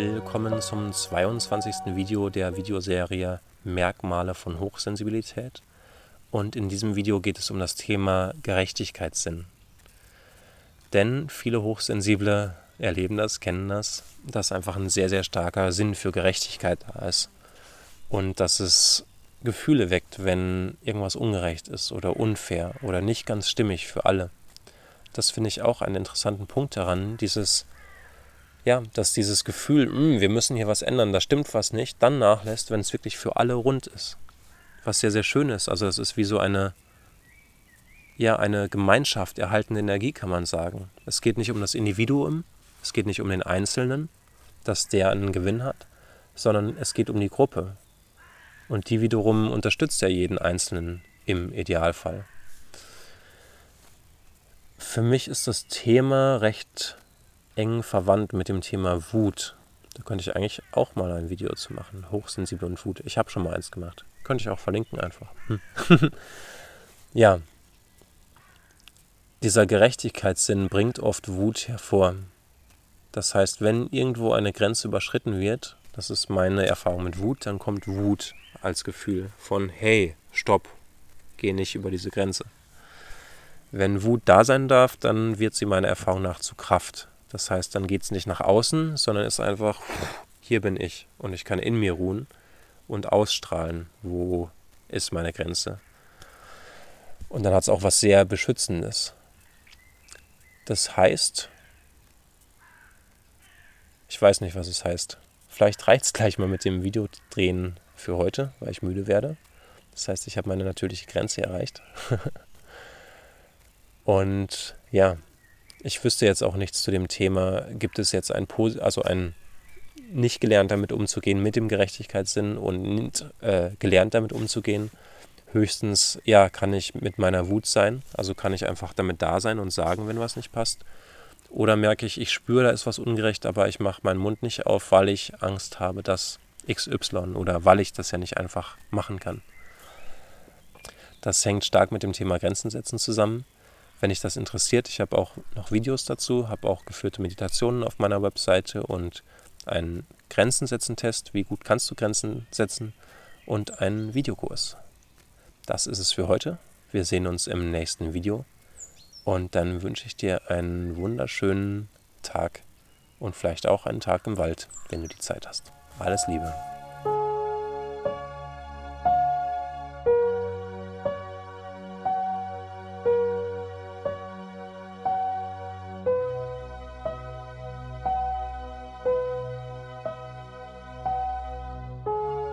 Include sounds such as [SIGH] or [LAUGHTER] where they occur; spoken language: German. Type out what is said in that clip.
Willkommen zum 22. Video der Videoserie Merkmale von Hochsensibilität. Und in diesem Video geht es um das Thema Gerechtigkeitssinn. Denn viele Hochsensible erleben das, kennen das, dass einfach ein sehr, sehr starker Sinn für Gerechtigkeit da ist. Und dass es Gefühle weckt, wenn irgendwas ungerecht ist oder unfair oder nicht ganz stimmig für alle. Das finde ich auch einen interessanten Punkt daran, dieses ja, dass dieses Gefühl, mh, hm, wir müssen hier was ändern, da stimmt was nicht, dann nachlässt, wenn es wirklich für alle rund ist. Was sehr, sehr schön ist. Also es ist wie so eine, ja, eine Gemeinschaft erhaltende Energie, kann man sagen. Es geht nicht um das Individuum, es geht nicht um den Einzelnen, dass der einen Gewinn hat, sondern es geht um die Gruppe. Und die wiederum unterstützt ja jeden Einzelnen im Idealfall. Für mich ist das Thema recht eng verwandt mit dem Thema Wut. Da könnte ich eigentlich auch mal ein Video zu machen. Hochsensibel und Wut. Ich habe schon mal eins gemacht. Könnte ich auch verlinken einfach. Hm. [LAUGHS] ja. Dieser Gerechtigkeitssinn bringt oft Wut hervor. Das heißt, wenn irgendwo eine Grenze überschritten wird, das ist meine Erfahrung mit Wut, dann kommt Wut als Gefühl von, hey, stopp, geh nicht über diese Grenze. Wenn Wut da sein darf, dann wird sie meiner Erfahrung nach zu Kraft. Das heißt, dann geht es nicht nach außen, sondern ist einfach, hier bin ich und ich kann in mir ruhen und ausstrahlen, wo ist meine Grenze. Und dann hat es auch was sehr Beschützendes. Das heißt, ich weiß nicht, was es heißt. Vielleicht reicht es gleich mal mit dem Videodrehen für heute, weil ich müde werde. Das heißt, ich habe meine natürliche Grenze erreicht. [LAUGHS] Und ja, ich wüsste jetzt auch nichts zu dem Thema, gibt es jetzt ein, also ein nicht gelernt damit umzugehen mit dem Gerechtigkeitssinn und nicht, äh, gelernt damit umzugehen. Höchstens, ja, kann ich mit meiner Wut sein, also kann ich einfach damit da sein und sagen, wenn was nicht passt. Oder merke ich, ich spüre, da ist was ungerecht, aber ich mache meinen Mund nicht auf, weil ich Angst habe, dass XY oder weil ich das ja nicht einfach machen kann. Das hängt stark mit dem Thema Grenzen setzen zusammen wenn dich das interessiert, ich habe auch noch Videos dazu, habe auch geführte Meditationen auf meiner Webseite und einen Grenzen setzen Test, wie gut kannst du Grenzen setzen und einen Videokurs. Das ist es für heute. Wir sehen uns im nächsten Video und dann wünsche ich dir einen wunderschönen Tag und vielleicht auch einen Tag im Wald, wenn du die Zeit hast. Alles Liebe.